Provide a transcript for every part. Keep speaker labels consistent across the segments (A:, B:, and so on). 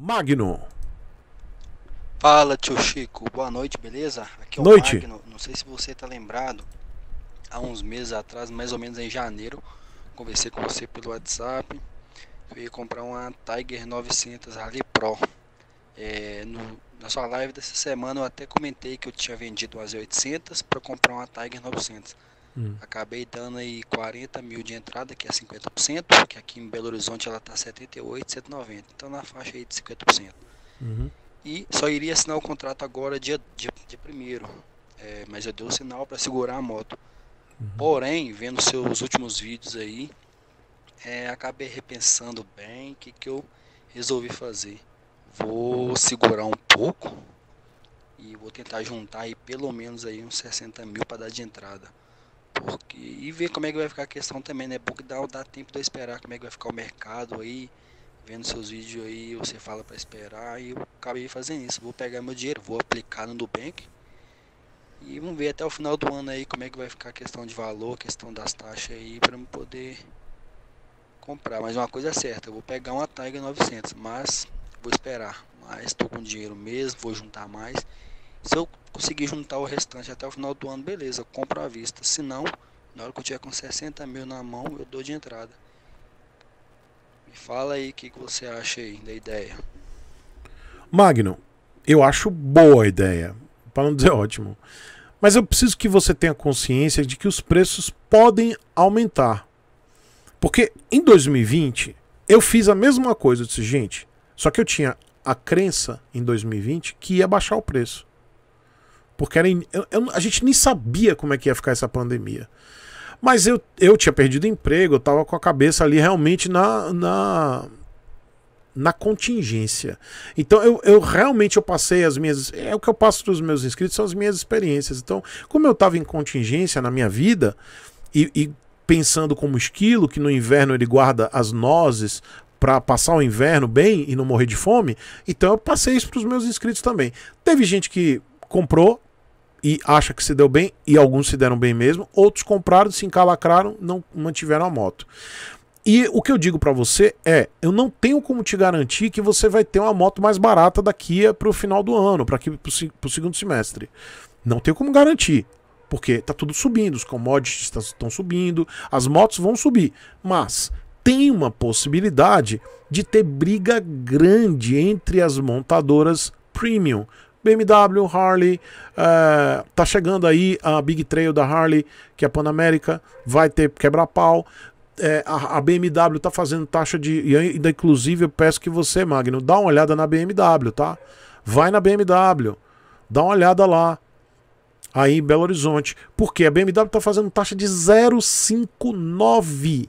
A: Magno.
B: Fala, tio Chico. Boa noite, beleza?
A: Aqui é o noite. Magno.
B: Não sei se você tá lembrado. Há uns meses atrás, mais ou menos em janeiro, conversei com você pelo WhatsApp. Eu ia comprar uma Tiger 900 Rally Pro. É, no, na sua live dessa semana eu até comentei que eu tinha vendido as 800 para comprar uma Tiger 900. Hum. Acabei dando aí 40 mil de entrada, que é 50%, que aqui em Belo Horizonte ela tá 78, 190. Então na faixa aí de 50%. Uhum. E só iria assinar o contrato agora dia, dia, dia primeiro. É, mas eu dei o sinal para segurar a moto. Uhum. Porém, vendo seus últimos vídeos aí, é, acabei repensando bem o que, que eu resolvi fazer. Vou segurar um pouco e vou tentar juntar aí pelo menos aí uns 60 mil para dar de entrada. Porque, e ver como é que vai ficar a questão também, né? Porque é dá, dá tempo de esperar como é que vai ficar o mercado aí. Vendo seus vídeos aí, você fala para esperar. E eu acabei fazendo isso. Vou pegar meu dinheiro, vou aplicar no Nubank. E vamos ver até o final do ano aí como é que vai ficar a questão de valor, questão das taxas aí, para eu poder comprar. Mas uma coisa é certa, eu vou pegar uma Tiger 900, mas vou esperar. Mas estou com dinheiro mesmo, vou juntar mais. Se eu conseguir juntar o restante até o final do ano, beleza, compro à vista. Se não, na hora que eu tiver com 60 mil na mão, eu dou de entrada. Me fala aí o que, que você acha aí da ideia.
A: Magno, eu acho boa a ideia, para não dizer ótimo. Mas eu preciso que você tenha consciência de que os preços podem aumentar. Porque em 2020 eu fiz a mesma coisa, eu disse, gente, só que eu tinha a crença em 2020 que ia baixar o preço. Porque era in... eu, eu, a gente nem sabia como é que ia ficar essa pandemia. Mas eu, eu tinha perdido emprego, eu estava com a cabeça ali realmente na, na, na contingência. Então eu, eu realmente eu passei as minhas. É o que eu passo para os meus inscritos, são as minhas experiências. Então, como eu estava em contingência na minha vida, e, e pensando como esquilo, que no inverno ele guarda as nozes para passar o inverno bem e não morrer de fome, então eu passei isso para os meus inscritos também. Teve gente que comprou, e acha que se deu bem, e alguns se deram bem mesmo, outros compraram, se encalacraram, não mantiveram a moto. E o que eu digo para você é, eu não tenho como te garantir que você vai ter uma moto mais barata daqui para o final do ano, para o segundo semestre. Não tenho como garantir, porque tá tudo subindo, os commodities estão tá, subindo, as motos vão subir, mas tem uma possibilidade de ter briga grande entre as montadoras premium BMW, Harley, está eh, tá chegando aí a Big Trail da Harley, que é Panamérica, vai ter quebra-pau. É, a, a, BMW tá fazendo taxa de. E ainda, inclusive, eu peço que você, Magno, dá uma olhada na BMW, tá? Vai na BMW, dá uma olhada lá. Aí em Belo Horizonte. Porque a BMW tá fazendo taxa de 0,59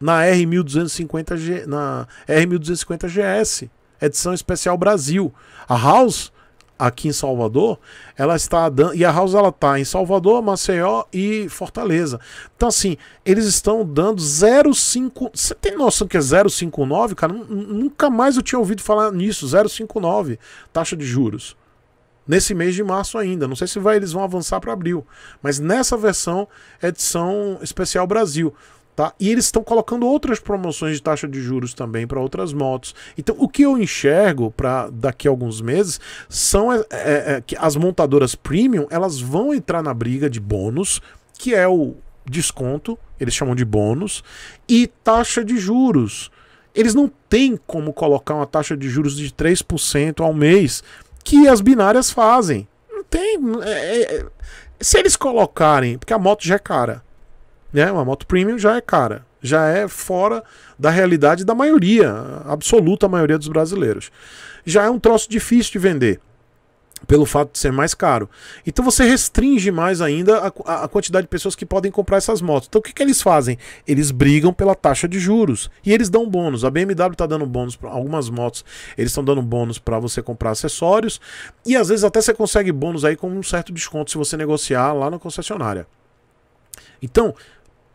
A: na R1250G, na R1250 GS, edição especial Brasil. A House aqui em Salvador, ela está dando. E a House ela está em Salvador, Maceió e Fortaleza. Então, assim, eles estão dando 0,5. Você tem noção que é 0,59, cara? Nunca mais eu tinha ouvido falar nisso. 0,59 taxa de juros. Nesse mês de março ainda. Não sei se vai, eles vão avançar para abril. Mas nessa versão, edição especial Brasil. Tá? E eles estão colocando outras promoções de taxa de juros também para outras motos. Então, o que eu enxergo para daqui a alguns meses são é, é, é, que as montadoras premium elas vão entrar na briga de bônus, que é o desconto, eles chamam de bônus, e taxa de juros. Eles não têm como colocar uma taxa de juros de 3% ao mês, que as binárias fazem. Não tem. É, é, é, se eles colocarem, porque a moto já é cara né? Uma moto premium já é cara, já é fora da realidade da maioria, absoluta maioria dos brasileiros. Já é um troço difícil de vender pelo fato de ser mais caro. Então você restringe mais ainda a, a, quantidade de pessoas que podem comprar essas motos. Então o que, que eles fazem? Eles brigam pela taxa de juros e eles dão bônus. A BMW está dando bônus para algumas motos, eles estão dando bônus para você comprar acessórios e às vezes até você consegue bônus aí com um certo desconto se você negociar lá na concessionária. Então,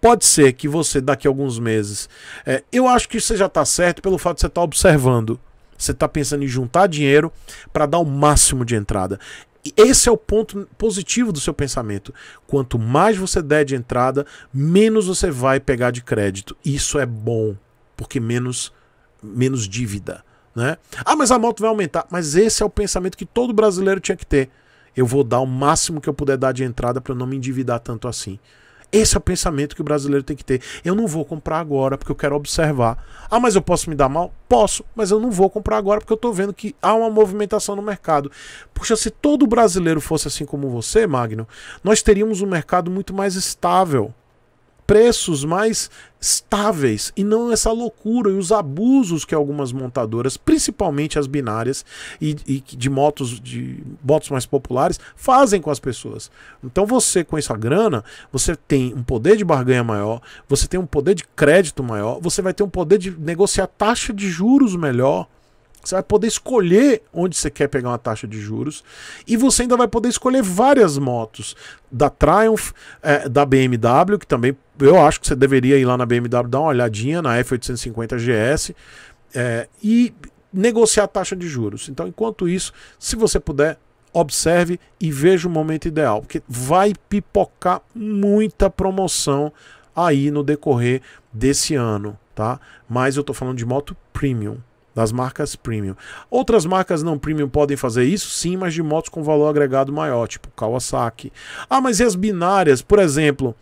A: Pode ser que você, daqui a alguns meses, é, eu acho que você já está certo pelo fato de você estar tá observando. Você está pensando em juntar dinheiro para dar o máximo de entrada. E esse é o ponto positivo do seu pensamento. Quanto mais você der de entrada, menos você vai pegar de crédito. Isso é bom, porque menos, menos dívida. Né? Ah, mas a moto vai aumentar. Mas esse é o pensamento que todo brasileiro tinha que ter. Eu vou dar o máximo que eu puder dar de entrada para não me endividar tanto assim. Esse é o pensamento que o brasileiro tem que ter. Eu não vou comprar agora porque eu quero observar. Ah, mas eu posso me dar mal? Posso, mas eu não vou comprar agora porque eu tô vendo que há uma movimentação no mercado. Puxa, se todo brasileiro fosse assim como você, Magno, nós teríamos um mercado muito mais estável preços mais estáveis e não essa loucura e os abusos que algumas montadoras, principalmente as binárias e, e, de motos de motos mais populares, fazem com as pessoas. Então você com essa grana, você tem um poder de barganha maior, você tem um poder de crédito maior, você vai ter um poder de negociar taxa de juros melhor. Você vai poder escolher onde você quer pegar uma taxa de juros e você ainda vai poder escolher várias motos da Triumph, é, da BMW, que também eu acho que você deveria ir lá na BMW dar uma olhadinha na F850 GS é, e negociar a taxa de juros. Então, enquanto isso, se você puder, observe e veja o momento ideal, porque vai pipocar muita promoção aí no decorrer desse ano, tá? Mas eu tô falando de moto premium das marcas premium. Outras marcas não premium podem fazer isso, sim, mas de motos com valor agregado maior, tipo Kawasaki. Ah, mas e as binárias? Por exemplo,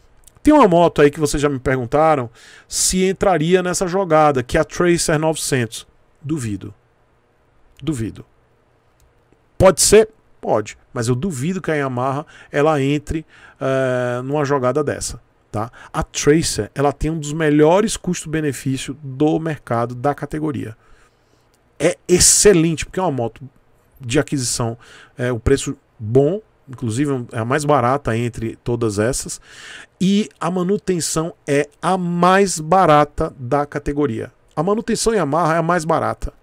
A: tem uma moto aí que vocês já me perguntaram se entraria nessa jogada, que é a Tracer 900. Duvido. Duvido. Pode ser? Pode. Mas eu duvido que a Yamaha ela entre eh, numa jogada dessa. Tá? A Tracer ela tem um dos melhores custo-benefício do mercado da categoria é excelente, porque é uma moto de aquisição, é o um preço bom, inclusive é, é a mais barata entre todas essas, e a manutenção é a mais barata da categoria. A manutenção Yamaha é a mais barata,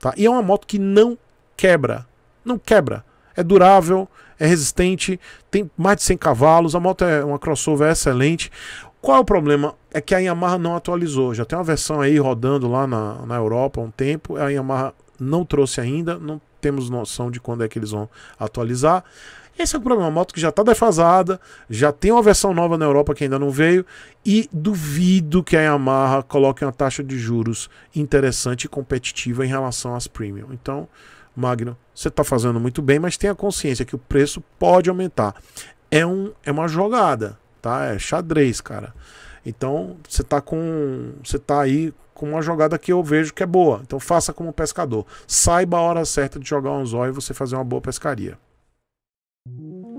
A: tá? E é uma moto que não quebra, não quebra. É durável, é resistente, tem mais de 100 cavalos, a moto é uma crossover excelente. Qual é o problema? É que a Yamaha não atualizou. Já tem uma versão aí rodando lá na, na Europa há um tempo. A Yamaha não trouxe ainda, não temos noção de quando é que eles vão atualizar. Esse é o problema, uma moto que já está defasada, já tem uma versão nova na Europa que ainda não veio, e duvido que a Yamaha coloque uma taxa de juros interessante e competitiva em relação às premium. Então, Magno, você está fazendo muito bem, mas tenha consciência que o preço pode aumentar. É, um, é uma jogada, tá? É xadrez, cara. Então, você está com. Você tá aí com uma jogada que eu vejo que é boa. Então faça como pescador. Saiba a hora certa de jogar um zóio e você fazer uma boa pescaria.